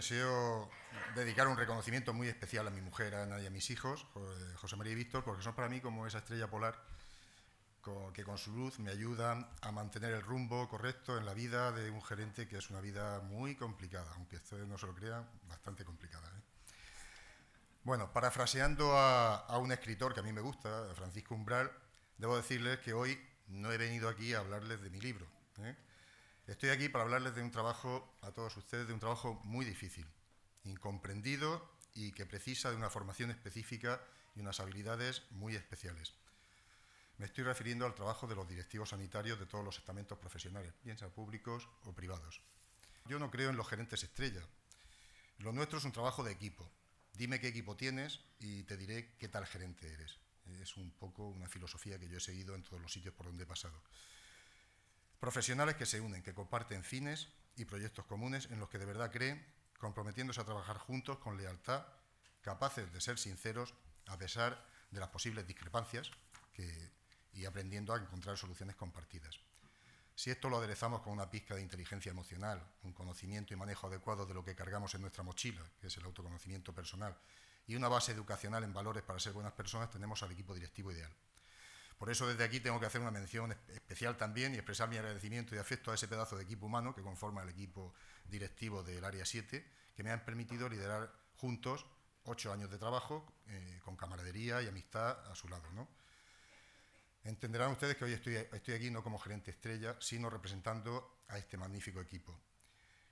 deseo dedicar un reconocimiento muy especial a mi mujer, a Ana y a mis hijos, eh, José María y Víctor, porque son para mí como esa estrella polar que con su luz me ayuda a mantener el rumbo correcto en la vida de un gerente que es una vida muy complicada, aunque ustedes no se lo crean, bastante complicada. ¿eh? Bueno, parafraseando a, un escritor que a mí me gusta, Francisco Umbral, debo decirles que hoy no he venido aquí a hablarles de mi libro. ¿eh? Estoy aquí para hablarles de un trabajo, a todos ustedes, de un trabajo muy difícil, incomprendido y que precisa de una formación específica y unas habilidades muy especiales. Me estoy refiriendo al trabajo de los directivos sanitarios de todos los estamentos profesionales, bien sean públicos o privados. Yo no creo en los gerentes estrella. Lo nuestro es un trabajo de equipo. Dime qué equipo tienes y te diré qué tal gerente eres. Es un poco una filosofía que yo he seguido en todos los sitios por donde he pasado. Profesionales que se unen, que comparten fines y proyectos comunes en los que de verdad creen, comprometiéndose a trabajar juntos con lealtad, capaces de ser sinceros a pesar de las posibles discrepancias y aprendiendo a encontrar soluciones compartidas. Si esto lo aderezamos con una pizca de inteligencia emocional, un conocimiento y manejo adecuado de lo que cargamos en nuestra mochila, que es el autoconocimiento personal, y una base educacional en valores para ser buenas personas, tenemos al equipo directivo ideal. Por eso desde aquí tengo que hacer una mención especial también y expresar mi agradecimiento y afecto a ese pedazo de equipo humano que conforma el equipo directivo del Área 7, que me han permitido liderar juntos ocho años de trabajo eh, con camaradería y amistad a su lado. Entenderán ustedes que hoy estoy aquí no como gerente estrella, sino representando a este magnífico equipo.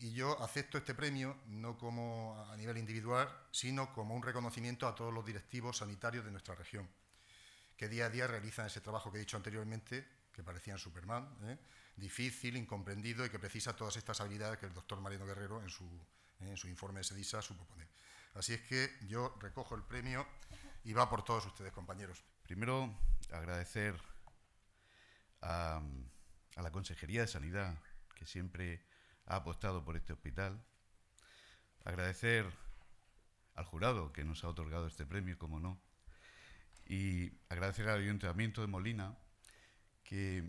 Y yo acepto este premio no como a nivel individual, sino como un reconocimiento a todos los directivos sanitarios de nuestra región que día a día realizan ese trabajo que he dicho anteriormente, que parecían Superman, ¿eh? difícil, incomprendido y que precisa todas estas habilidades que el doctor Mariano Guerrero en su, ¿eh? en su informe de SEDISA supo poner. Así es que yo recojo el premio y va por todos ustedes, compañeros. Primero, agradecer a, a la Consejería de Sanidad, que siempre ha apostado por este hospital. Agradecer al jurado que nos ha otorgado este premio, como no y agradecer al Ayuntamiento de Molina que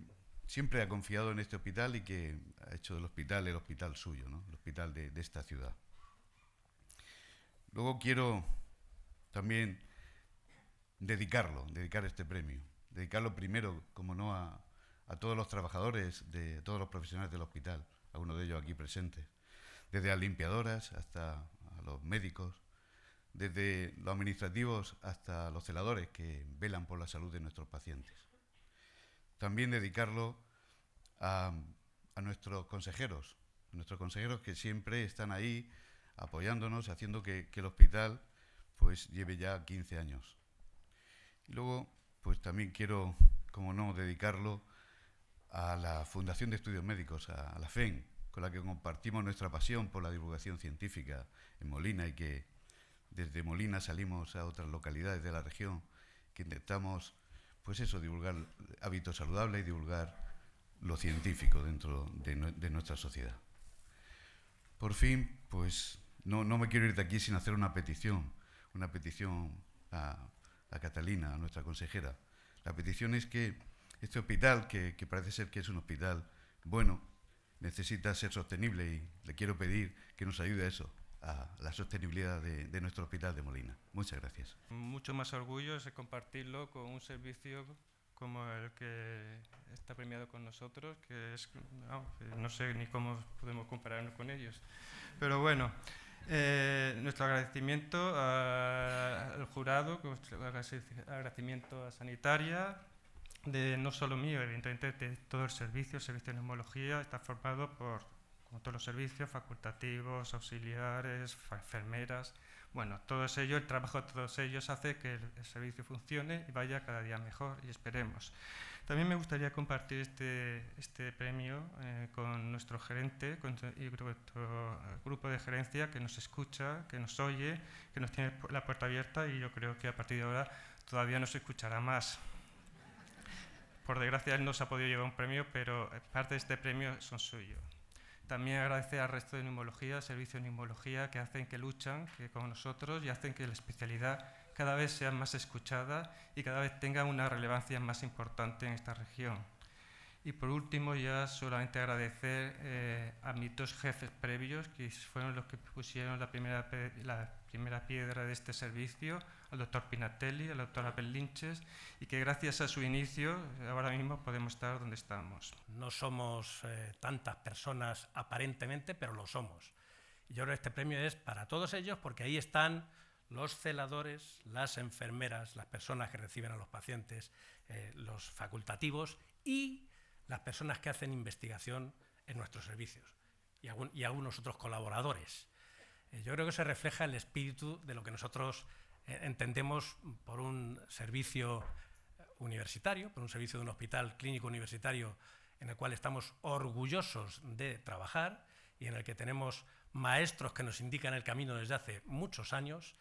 siempre ha confiado en este hospital y que ha hecho del hospital el hospital suyo, el hospital de, esta ciudad. Luego quiero también dedicarlo, dedicar este premio, dedicarlo primero, como no, a, todos los trabajadores, de todos los profesionales del hospital, algunos de ellos aquí presentes, desde las limpiadoras hasta a los médicos, desde los administrativos hasta los celadores que velan por la salud de nuestros pacientes. También dedicarlo a, nuestros consejeros, nuestros consejeros que siempre están ahí apoyándonos, haciendo que, el hospital pues lleve ya 15 años. Y luego, pues también quiero, como no, dedicarlo a la Fundación de Estudios Médicos, a, a la FEN, con la que compartimos nuestra pasión por la divulgación científica en Molina y que desde Molina salimos a otras localidades de la región que intentamos, pues eso, divulgar hábitos saludables y divulgar lo científico dentro de, nuestra sociedad. Por fin, pues no, me quiero ir de aquí sin hacer una petición, una petición a, Catalina, a nuestra consejera. La petición es que este hospital, que parece ser que es un hospital bueno, necesita ser sostenible y le quiero pedir que nos ayude a eso, a la sostenibilidad de, nuestro hospital de Molina. Muchas gracias. Mucho más orgullo es compartirlo con un servicio como el que está premiado con nosotros, que es, no, sé ni cómo podemos compararnos con ellos. Pero bueno, eh, nuestro agradecimiento al jurado, nuestro agradecimiento a Sanitaria, de no solo mío, evidentemente de todo el servicio, el servicio de neumología, está formado por todos los servicios facultativos, auxiliares, enfermeras, bueno, todos ellos, el trabajo de todos ellos hace que el servicio funcione y vaya cada día mejor y esperemos. También me gustaría compartir este, este premio eh, con nuestro gerente con, y nuestro grupo de gerencia que nos escucha, que nos oye, que nos tiene la puerta abierta y yo creo que a partir de ahora todavía nos escuchará más. Por desgracia, él no se ha podido llevar un premio, pero eh, parte de este premio son suyos. También agradecer al resto de neumología, servicio de neumología, que hacen que luchan que con nosotros y hacen que la especialidad cada vez sea más escuchada y cada vez tenga una relevancia más importante en esta región. Y por último, ya solamente agradecer eh, a mis dos jefes previos, que fueron los que pusieron la primera, la primera piedra de este servicio, al doctor Pinatelli, a la doctora y que gracias a su inicio ahora mismo podemos estar donde estamos. No somos eh, tantas personas aparentemente, pero lo somos. Y yo este premio es para todos ellos porque ahí están los celadores, las enfermeras, las personas que reciben a los pacientes, eh, los facultativos y las personas que hacen investigación en nuestros servicios y, y algunos otros colaboradores. Eh, yo creo que se refleja el espíritu de lo que nosotros eh, entendemos por un servicio eh, universitario, por un servicio de un hospital clínico universitario en el cual estamos orgullosos de trabajar y en el que tenemos maestros que nos indican el camino desde hace muchos años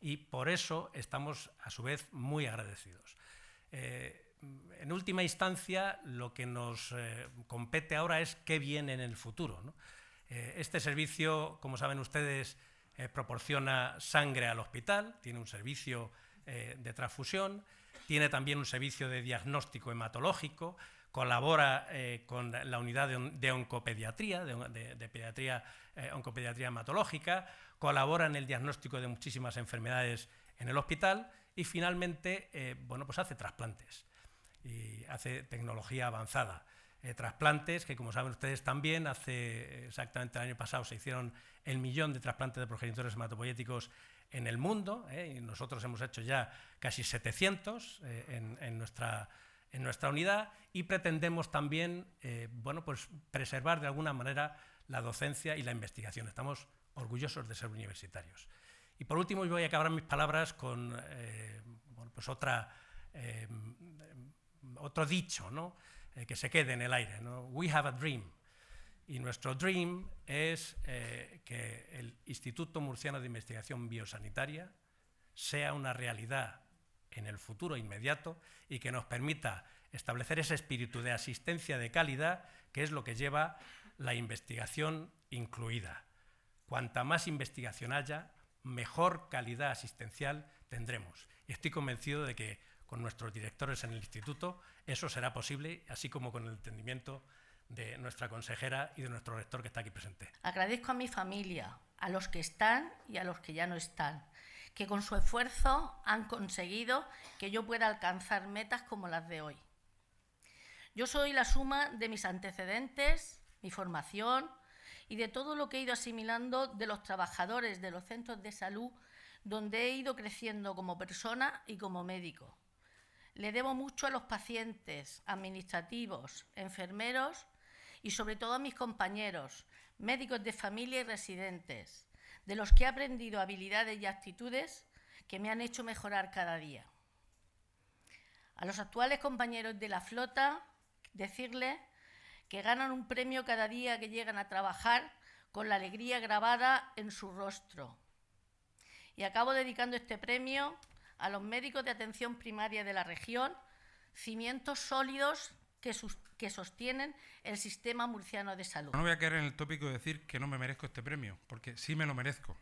y por eso estamos a su vez muy agradecidos. en última instancia, lo que nos compete ahora es qué viene en el futuro. ¿no? Eh, este servicio, como saben ustedes, eh, proporciona sangre al hospital, tiene un servicio eh, de transfusión, tiene también un servicio de diagnóstico hematológico, colabora con la unidad de, de oncopediatría, pediatría, oncopediatría hematológica, colabora en el diagnóstico de muchísimas enfermedades en el hospital y finalmente, bueno, pues hace trasplantes y hace tecnología avanzada. Eh, trasplantes, que como saben ustedes también, hace exactamente el año pasado se hicieron el millón de trasplantes de progenitores hematopoyéticos en el mundo, eh, y nosotros hemos hecho ya casi 700 eh, en, nuestra, unidad, y pretendemos también bueno, pues preservar de alguna manera la docencia y la investigación. Estamos orgullosos de ser universitarios. Y por último, voy a acabar mis palabras con pues otra, otro dicho, ¿no? Eh, que se quede en el aire. We have a dream. Y nuestro dream es eh, que el Instituto Murciano de Investigación Biosanitaria sea una realidad en el futuro inmediato y que nos permita establecer ese espíritu de asistencia de calidad que es lo que lleva la investigación incluida. Cuanta más investigación haya, mejor calidad asistencial tendremos. Y estoy convencido de que con nuestros directores en el instituto, eso será posible, así como con el entendimiento de nuestra consejera y de nuestro rector que está aquí presente. Agradezco a mi familia, a los que están y a los que ya no están, que con su esfuerzo han conseguido que yo pueda alcanzar metas como las de hoy. Yo soy la suma de mis antecedentes, mi formación y de todo lo que he ido asimilando de los trabajadores de los centros de salud donde he ido creciendo como persona y como médico. Le debo mucho a los pacientes, administrativos, enfermeros y sobre todo a mis compañeros, médicos de familia y residentes, de los que he aprendido habilidades y actitudes que me han hecho mejorar cada día. A los actuales compañeros de la flota, decirles que ganan un premio cada día que llegan a trabajar con la alegría grabada en su rostro. Y acabo dedicando este premio a los médicos de atención primaria de la región cimientos sólidos que, sostienen el sistema murciano de salud. No voy a caer en el tópico de decir que no me merezco este premio, porque sí me lo merezco.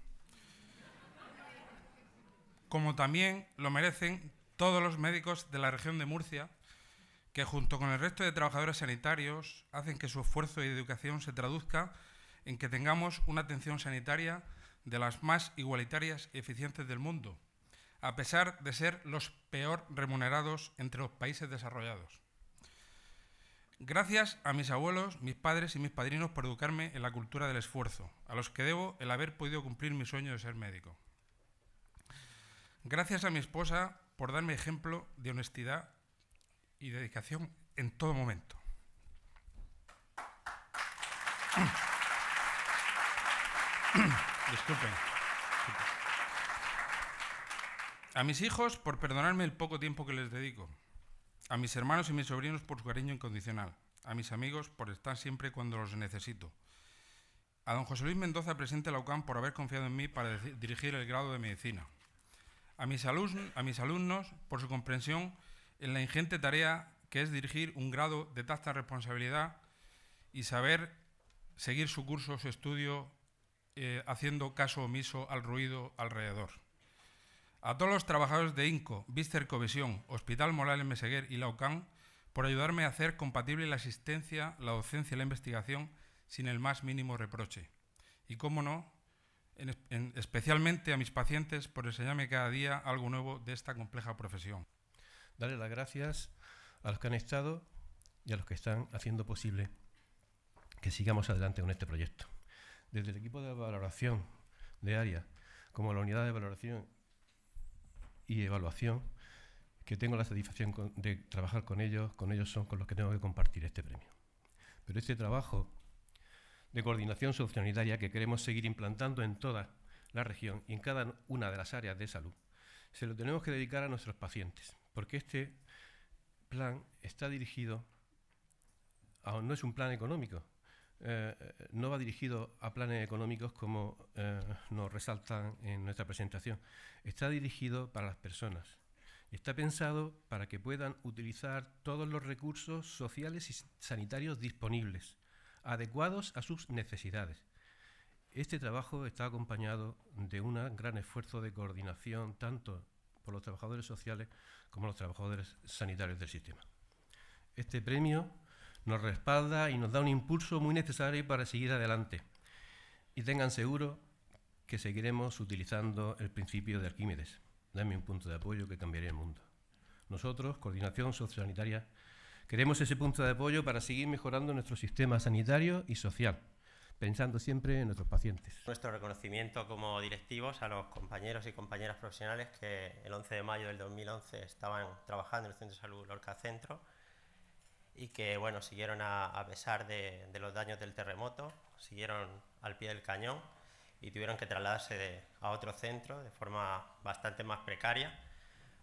Como también lo merecen todos los médicos de la región de Murcia, que junto con el resto de trabajadores sanitarios hacen que su esfuerzo y educación se traduzca en que tengamos una atención sanitaria de las más igualitarias y eficientes del mundo a pesar de ser los peor remunerados entre los países desarrollados. Gracias a mis abuelos, mis padres y mis padrinos por educarme en la cultura del esfuerzo, a los que debo el haber podido cumplir mi sueño de ser médico. Gracias a mi esposa por darme ejemplo de honestidad y dedicación en todo momento. Disculpen. A mis hijos por perdonarme el poco tiempo que les dedico. A mis hermanos y mis sobrinos por su cariño incondicional. A mis amigos por estar siempre cuando los necesito. A don José Luis Mendoza, presidente de la UCAM, por haber confiado en mí para dirigir el grado de medicina. A mis, a mis alumnos por su comprensión en la ingente tarea que es dirigir un grado de tanta responsabilidad y saber seguir su curso, su estudio, eh, haciendo caso omiso al ruido alrededor. A todos los trabajadores de INCO, Víster Covisión, Hospital Morales Meseguer y Laucan por ayudarme a hacer compatible la asistencia, la docencia y la investigación sin el más mínimo reproche. Y cómo no, especialmente a mis pacientes por enseñarme cada día algo nuevo de esta compleja profesión. Darle las gracias a los que han estado y a los que están haciendo posible que sigamos adelante con este proyecto. Desde el equipo de valoración de área, como la unidad de valoración y evaluación, que tengo la satisfacción de trabajar con ellos, con ellos son con los que tengo que compartir este premio. Pero este trabajo de coordinación sociosanitaria que queremos seguir implantando en toda la región y en cada una de las áreas de salud, se lo tenemos que dedicar a nuestros pacientes, porque este plan está dirigido a, no es un plan económico, eh, eh, no va dirigido a planes económicos como eh, nos resaltan en nuestra presentación. Está dirigido para las personas. Está pensado para que puedan utilizar todos los recursos sociales y sanitarios disponibles, adecuados a sus necesidades. Este trabajo está acompañado de un gran esfuerzo de coordinación tanto por los trabajadores sociales como los trabajadores sanitarios del sistema. Este premio nos respalda y nos da un impulso muy necesario para seguir adelante. Y tengan seguro que seguiremos utilizando el principio de Arquímedes. Dame un punto de apoyo que cambiaría el mundo. Nosotros, Coordinación Sociosanitaria, queremos ese punto de apoyo para seguir mejorando nuestro sistema sanitario y social, pensando siempre en nuestros pacientes. Nuestro reconocimiento como directivos a los compañeros y compañeras profesionales que el 11 de mayo del 2011 estaban trabajando en el Centro de Salud Lorca Centro y que bueno, siguieron a, pesar de, los daños del terremoto, siguieron al pie del cañón y tuvieron que trasladarse a otro centro de forma bastante más precaria,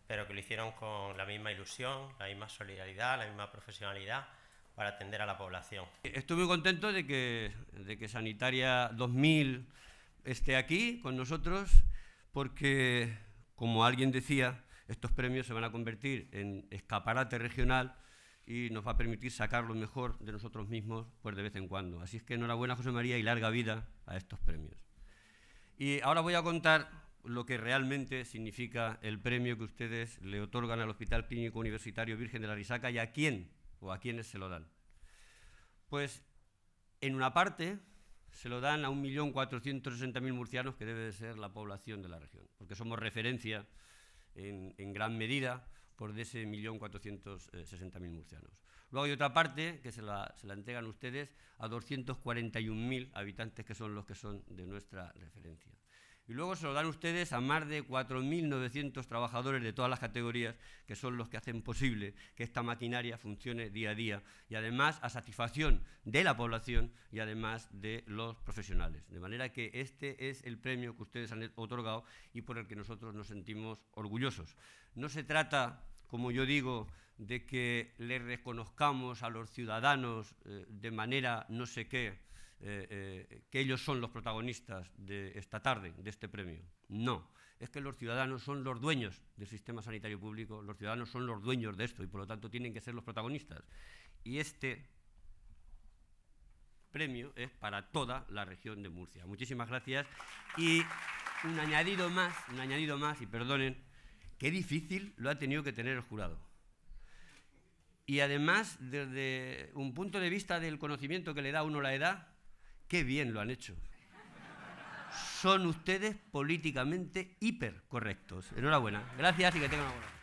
pero que lo hicieron con la misma ilusión, la misma solidaridad, la misma profesionalidad para atender a la población. Estoy muy contento de que, de que Sanitaria 2000 esté aquí con nosotros porque, como alguien decía, estos premios se van a convertir en escaparate regional y nos va a permitir sacar lo mejor de nosotros mismos pues de vez en cuando. Así es que enhorabuena José María y larga vida a estos premios. Y ahora voy a contar lo que realmente significa el premio que ustedes le otorgan al Hospital Clínico Universitario Virgen de la Risaca y a quién o a quiénes se lo dan. Pues en una parte se lo dan a 1.460.000 murcianos, que debe de ser la población de la región, porque somos referencia en gran medida por de ese millón eh, mil murcianos. Luego hay otra parte que se la, se la entregan ustedes a 241.000 habitantes, que son los que son de nuestra referencia. Y luego se lo dan ustedes a más de 4.900 trabajadores de todas las categorías, que son los que hacen posible que esta maquinaria funcione día a día, y además a satisfacción de la población y además de los profesionales. De manera que este es el premio que ustedes han otorgado y por el que nosotros nos sentimos orgullosos. No se trata como yo digo, de que le reconozcamos a los ciudadanos eh, de manera no sé qué, eh, eh, que ellos son los protagonistas de esta tarde, de este premio. No, es que los ciudadanos son los dueños del sistema sanitario público, los ciudadanos son los dueños de esto y por lo tanto tienen que ser los protagonistas. Y este premio es para toda la región de Murcia. Muchísimas gracias y un añadido más, un añadido más y perdonen Qué difícil lo ha tenido que tener el jurado. Y además, desde un punto de vista del conocimiento que le da a uno la edad, qué bien lo han hecho. Son ustedes políticamente hipercorrectos. Enhorabuena. Gracias y que tengan una buena.